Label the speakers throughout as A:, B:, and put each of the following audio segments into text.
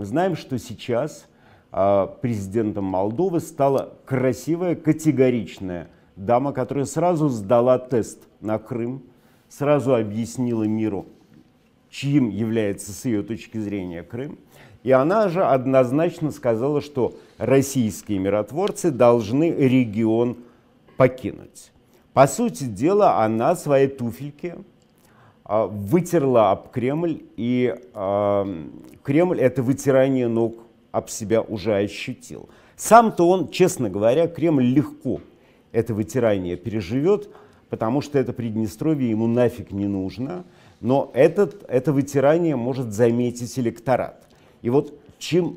A: Мы знаем, что сейчас а, президентом Молдовы стала красивая, категоричная дама, которая сразу сдала тест на Крым, сразу объяснила миру, чьим является с ее точки зрения Крым. И она же однозначно сказала, что российские миротворцы должны регион покинуть. По сути дела, она свои туфельки а, вытерла об Кремль, и э, Кремль это вытирание ног об себя уже ощутил. Сам-то он, честно говоря, Кремль легко это вытирание переживет, потому что это Приднестровье ему нафиг не нужно, но этот, это вытирание может заметить электорат. И вот чем,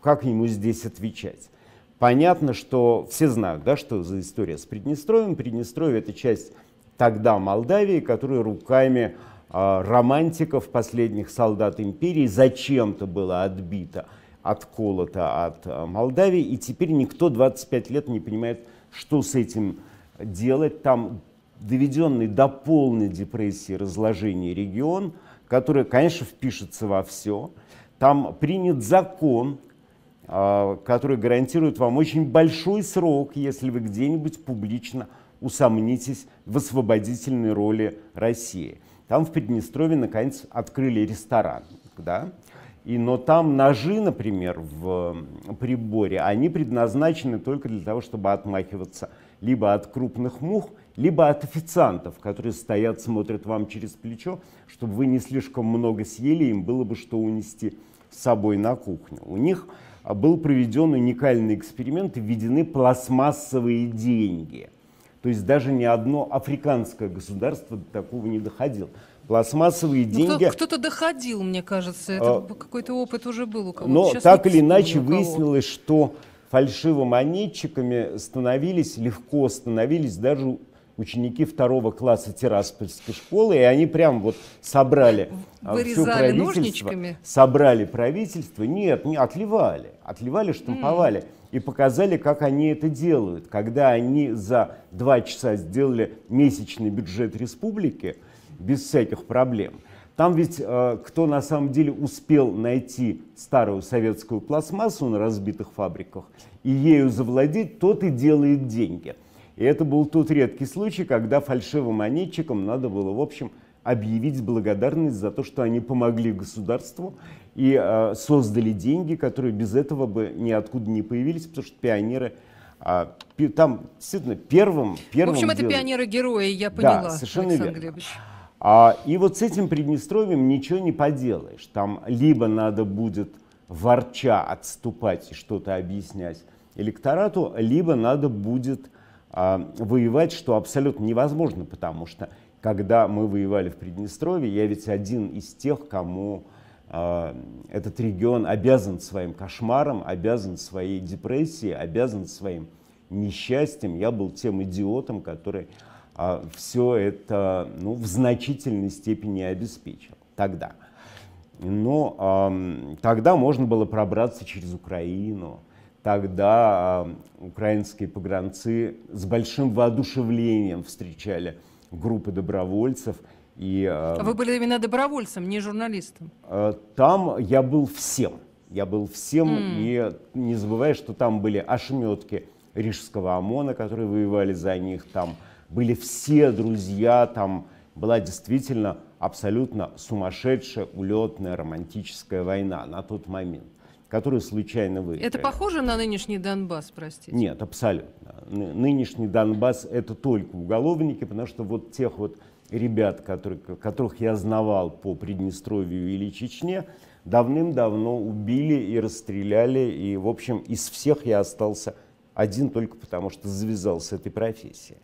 A: как ему здесь отвечать? Понятно, что все знают, да, что за история с Приднестровьем. Приднестровье – это часть тогда Молдавии, которая руками э, а, романтиков последних солдат империи зачем-то было отбито, отколото от а, Молдавии, и теперь никто 25 лет не понимает, что с этим делать. Там доведенный до полной депрессии разложения регион, который, конечно, впишется во все. Там принят закон, а, который гарантирует вам очень большой срок, если вы где-нибудь публично усомнитесь в освободительной роли России. Там в Приднестровье наконец открыли ресторан, да? И, но там ножи, например, в приборе, они предназначены только для того, чтобы отмахиваться либо от крупных мух, либо от официантов, которые стоят, смотрят вам через плечо, чтобы вы не слишком много съели, им было бы что унести с собой на кухню. У них а, был проведен уникальный эксперимент, введены пластмассовые деньги – то есть даже ни одно африканское государство до такого не доходило. Пластмассовые ну, деньги... Кто-то доходил, мне кажется. Это а, какой-то опыт уже был у кого-то. Но Сейчас так или иначе выяснилось, что фальшивомонетчиками становились, легко становились даже ученики второго класса Тираспольской школы, и они прям вот собрали а, Вырезали все правительство, ножничками. собрали правительство, нет, не отливали, отливали, штамповали. Mm. И показали, как они это делают. Когда они за два часа сделали месячный бюджет республики без всяких проблем, там ведь э, кто на самом деле успел найти старую советскую пластмассу на разбитых фабриках и ею завладеть, тот и делает деньги. И это был тот редкий случай, когда фальшивым монетчикам надо было, в общем, объявить благодарность за то, что они помогли государству и э, создали деньги, которые без этого бы ниоткуда не появились, потому что пионеры а, пи, там действительно первым, первым... В общем, делом... это пионеры-герои, я поняла, да, совершенно Александр верно. Глебович. А, и вот с этим Приднестровьем ничего не поделаешь. Там либо надо будет ворча отступать и что-то объяснять электорату, либо надо будет а, воевать, что абсолютно невозможно, потому что когда мы воевали в Приднестровье, я ведь один из тех, кому а, этот регион обязан своим кошмаром, обязан своей депрессией, обязан своим несчастьем. Я был тем идиотом, который а, все это ну, в значительной степени обеспечил тогда. Но тогда можно было пробраться через Украину, Тогда а, украинские погранцы с большим воодушевлением встречали группы добровольцев. И, а, а Вы были именно добровольцем, не журналистом? Там я был всем. Я был всем, mm. и не забывая, что там были ошметки рижского ОМОНа, которые воевали за них, там были все друзья, там была действительно абсолютно сумасшедшая, улетная, романтическая война на тот момент которые случайно выиграли. Это похоже на нынешний Донбасс, простите? Нет, абсолютно. Нынешний Донбасс это только уголовники, потому что вот тех вот ребят, которые, которых я знавал по Приднестровью или Чечне, давным-давно убили и расстреляли. И, в общем, из всех я остался один только потому, что завязал с этой профессией.